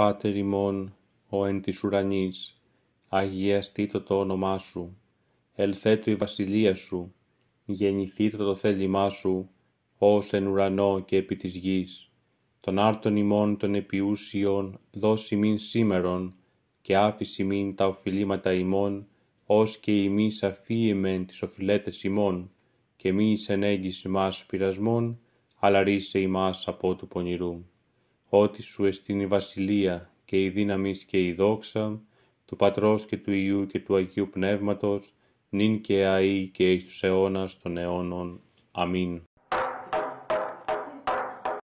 Πάτερ ημών, ο εν της ουρανής, αγιαστήτω το όνομά σου, ελθέτω η βασιλεία σου, γεννηθήτω το θέλημά σου, ως εν ουρανό και επί της γης. Τον άρτον ημών των επιούσιων δώσει μην σήμερον, και άφηση μην τα οφειλήματα ημών, ως και ημείς αφίεμεν τις οφειλέτες ημών, και μη ενέγγιση μας πειρασμών, αλλά ρίσε ημάς από του πονηρού ότι σου εστίν η βασιλεία και η δύναμη και η δόξα, του Πατρός και του Ιού και του Αγίου Πνεύματος, νυν και αΐ και εις τους αιώνας των αιώνων. Αμήν.